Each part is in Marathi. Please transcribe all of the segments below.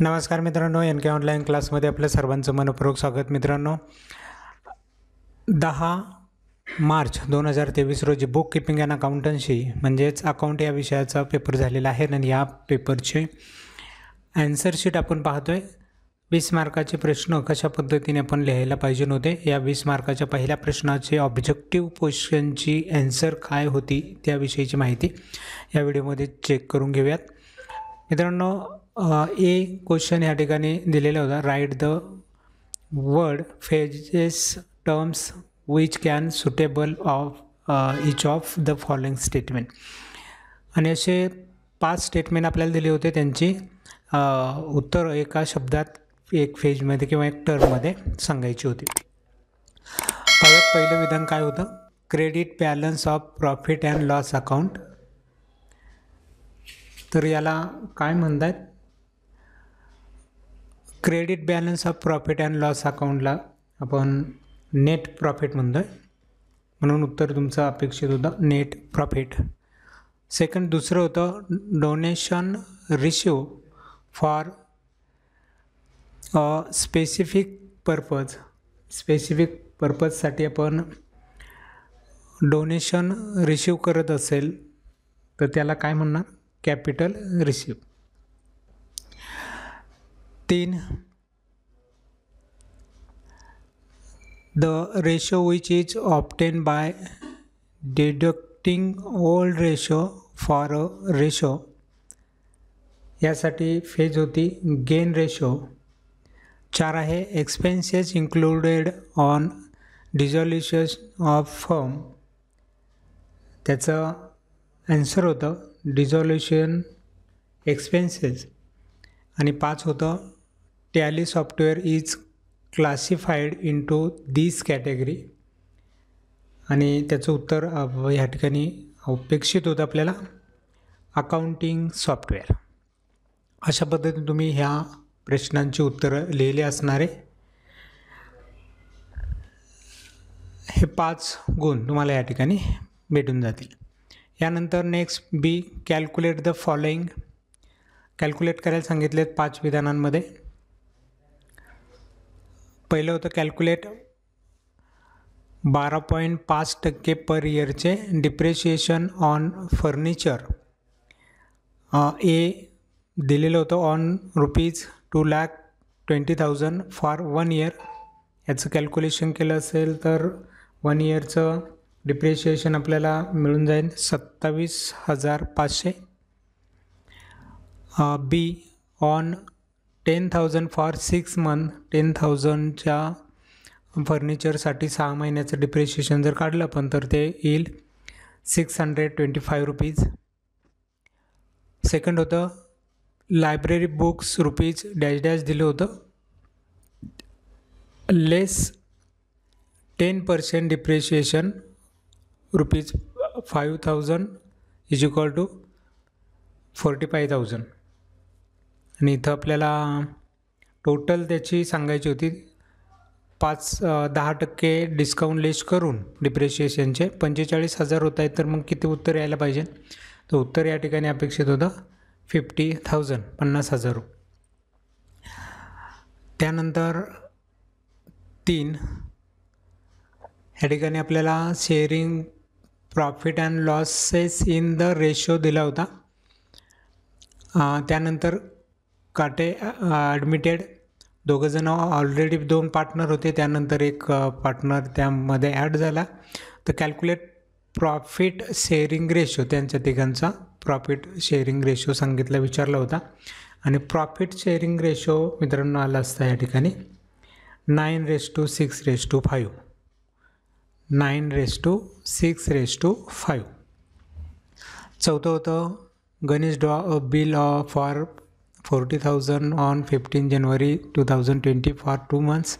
नमस्कार मित्रांनो एन के ऑनलाईन क्लासमध्ये आपलं सर्वांचं मनपूर्वक स्वागत मित्रांनो दहा मार्च दोन हजार तेवीस रोजी बुक किपिंग अँड अकाउंटन्सी म्हणजेच अकाउंट या विषयाचा पेपर झालेला आहे आणि या पेपरचे शीट आपण पाहतो आहे वीस मार्काचे प्रश्न कशा पद्धतीने आपण लिहायला पाहिजे नव्हते या वीस मार्काच्या पहिल्या प्रश्नाचे ऑब्जेक्टिव्ह क्वेश्चनची ॲन्सर काय होती त्याविषयीची माहिती या व्हिडिओमध्ये चेक करून घेऊयात मित्रांनो ए क्वेश्चन या ठिकाणी दिलेला होता write the word phrases terms which can suitable of each of the following statement आणि असे पाच स्टेटमेंट आपल्याला दिले होते त्यांची उत्तर एका शब्दात एक फेजमध्ये किंवा एक टर्ममध्ये सांगायची होती परत पहिलं विधान काय होतं credit balance of profit and loss account तर याला काय म्हणतात credit balance of profit and loss अकाउंटला आपण नेट प्रॉफिट म्हणतो आहे म्हणून उत्तर तुमचं अपेक्षित होतं नेट प्रॉफिट सेकंड दुसरं होतं donation receive for specific purpose specific पर्पजसाठी आपण डोनेशन रिसीव करत असेल तर त्याला काय म्हणणार कॅपिटल रिसिव्ह तीन the ratio which is obtained by deducting old ratio for a ratio यासाठी फेज होती गेन रेशो चार आहे expenses included on dissolution of firm त्याचं ॲन्सर होतं डिझॉल्युशन एक्सपेन्सेस आणि पाच होतं tally software is classified into this category आणि त्याचं उत्तर ह्या ठिकाणी अपेक्षित होतं आपल्याला अकाउंटिंग सॉफ्टवेअर अशा पद्धतीने तुम्ही ह्या प्रश्नांची उत्तरं लिहिले असणारे हे पाच गुण तुम्हाला या ठिकाणी भेटून जातील यानंतर next B calculate the following calculate करायला सांगितलेत पाच विधानांमध्ये पहिलं होतं कॅल्क्युलेट बारा पॉईंट पाच टक्के पर इयरचे डिप्रेशिएशन ऑन फर्निचर ए दिलेलं होतं on rupees two lakh twenty thousand for one year याचं कॅल्क्युलेशन केलं असेल तर वन इयरचं डिप्रेशिएशन आपल्याला मिळून जाईल सत्तावीस हजार पाचशे B on ten thousand for six month ten थाउजंडच्या फर्निचरसाठी सहा महिन्याचं डिप्रिशिएशन जर काढलं पण तर ते येईल six hundred twenty five rupees second होतं library books rupees dash dash दिलं होतं less ten percent depreciation rupees five thousand is equal to forty five thousand आणि इथं आपल्याला टोटल त्याची सांगायची होती पाच दहा टक्के डिस्काउंट लेस करून डिप्रेशिएशनचे पंचेचाळीस हजार होत आहेत तर मग किती उत्तर यायला पाहिजे तर उत्तर या ठिकाणी अपेक्षित होतं फिफ्टी थाउजंड पन्नास हजार त्यानंतर तीन ह्या ठिकाणी आपल्याला sharing profit and losses in the ratio दिला होता त्यानंतर काटे ॲडमिटेड दोघंजणं ऑलरेडी दोन पार्टनर होते त्यानंतर एक पार्टनर त्यामध्ये ॲड झाला तर कॅल्क्युलेट प्रॉफिट शेअरिंग रेशो त्यांच्या तिघांचा प्रॉफिट शेअरिंग रेशो सांगितला विचारला होता आणि प्रॉफिट शेअरिंग रेशो मित्रांनो आला असता या ठिकाणी nine race to six race to five nine race to six race to five चौथं होतं Ganesh drew bill for forty thousand on fifteen January two thousand twenty for two months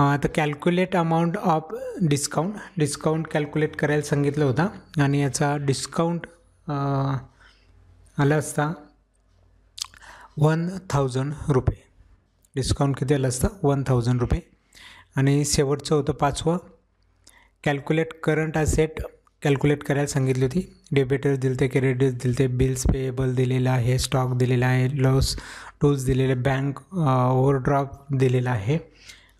आता calculate amount of discount discount calculate करायला सांगितलं होतं आणि याचा डिस्काउंट uh, आला असता वन थाउजंड रुपये डिस्काउंट किती आलं असतं वन थाउजंड रुपये आणि शेवटचं होतं पाचवं कॅल्क्युलेट करंट असेट कॅल्क्युलेट करायला सांगितली होती डेबिटर्स दिलते क्रेडिटर्स दिलते बिल्स पेएबल दिलेलं आहे स्टॉक दिलेला आहे लॉस टूल्स दिलेले बँक ओव्हरड्राफ्ट दिलेला आहे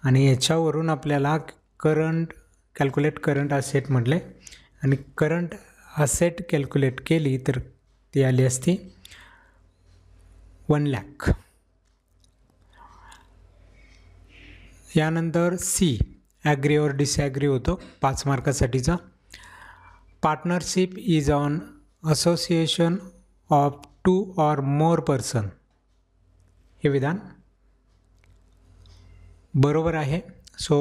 आणि ह्याच्यावरून आपल्याला करंट कॅल्क्युलेट करंट असेट म्हटले आणि करंट असेट कॅल्क्युलेट केली तर ती आली असती वन लॅक यानंतर सी ॲग्री ऑर डिसॲग्री होतो पाच मार्कासाठीचा partnership is an association of two or more person हे विधान बरोबर आहे सो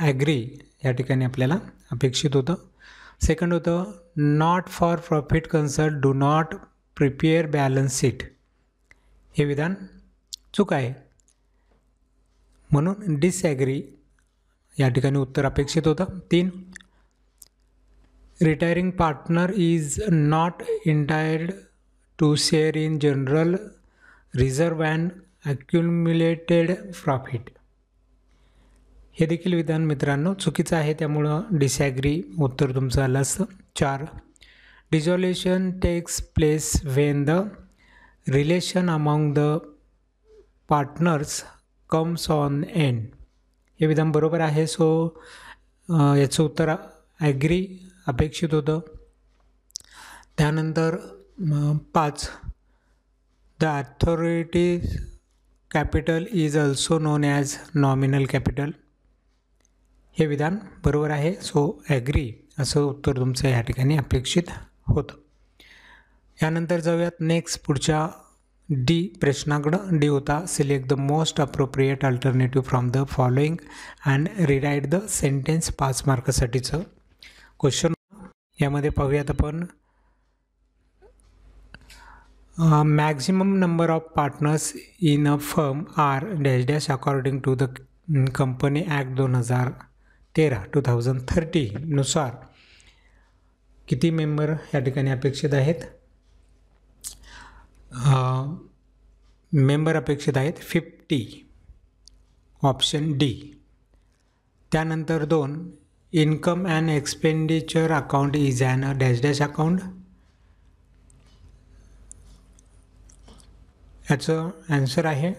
ॲग्री या ठिकाणी आपल्याला अपेक्षित होतं सेकंड होतं not for profit concern do not prepare balance sheet हे विधान चूक आहे म्हणून डिसॲग्री या ठिकाणी उत्तर अपेक्षित होतं तीन retiring partner is not entitled to share in general reserve and accumulated profit हे देखील विधान मित्रांनो चुकीचं आहे त्यामुळं डिसॲग्री उत्तर तुमचं आलं असतं चार dissolution takes place when the relation among the partners comes on end हे विधान बरोबर आहे सो याचं उत्तर ॲग्री अपेक्षित होतं त्यानंतर पाच the authorised capital is also known as nominal capital हे विधान बरोबर आहे सो ॲग्री असं उत्तर तुमचं या ठिकाणी अपेक्षित होतं यानंतर जाऊयात नेक्स्ट पुढच्या डी प्रश्नाकडं डी होता select the most appropriate alternative from the following and rewrite the sentence पाच मार्कसाठीचं क्वेश्चन यामध्ये पाहूयात आपण maximum number of partners in a firm are dash dash according to the company act दोन हजार तेरा टू थाउजंड थर्टीनुसार किती मेंबर या ठिकाणी अपेक्षित आहेत मेंबर अपेक्षित आहेत फिफ्टी ऑप्शन डी त्यानंतर दोन and expenditure account is is a dash dash account याचं ॲन्सर आहे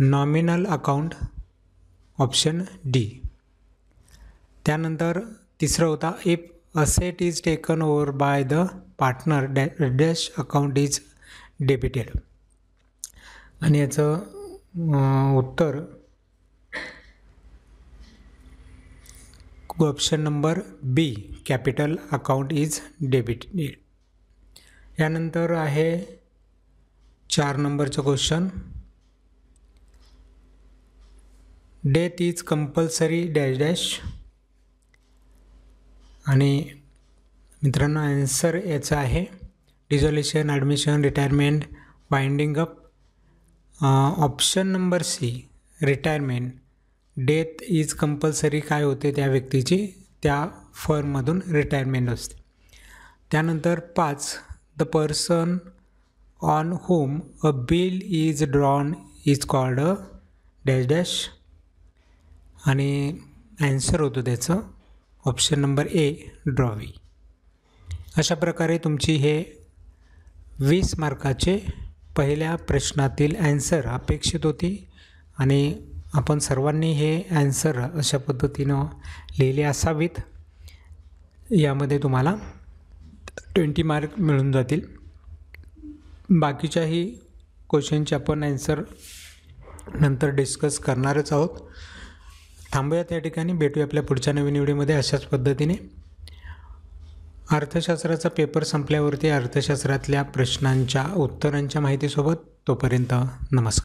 नॉमिनल अकाउंट ऑप्शन डी त्यानंतर तिसरं होता if asset is taken over by the partner dash dash account is debited आणि याचं उत्तर option number B capital account is debit यानंतर आहे चार नंबरचं question death is compulsory dash dash आणि मित्रांनो ॲन्सर याचा आहे dissolution admission retirement winding up option number C retirement death is compulsory काय होते त्या व्यक्तीची त्या फर्ममधून रिटायरमेंट असते त्यानंतर पाच the person on home a bill is drawn is called a dash dash आणि ॲन्सर होतो त्याचं ऑप्शन नंबर ए ड्रॉवी अशा प्रकारे तुमची हे वीस मार्काचे पहिल्या प्रश्नातील ॲन्सर अपेक्षित होती आणि आपण सर्वांनी हे ॲन्सर अशा पद्धतीनं लिहिले असावेत यामध्ये तुम्हाला ट्वेंटी मार्क मिळून जातील बाकीच्याही क्वेश्चनचे आपण ॲन्सर नंतर डिस्कस करणारच आहोत थांबूयात या ठिकाणी भेटूया आपल्या पुढच्या नवीन व्हिडिओमध्ये अशाच पद्धतीने अर्थशास्त्राचा पेपर संपल्यावरती अर्थशास्त्रातल्या प्रश्नांच्या उत्तरांच्या माहितीसोबत तोपर्यंत नमस्कार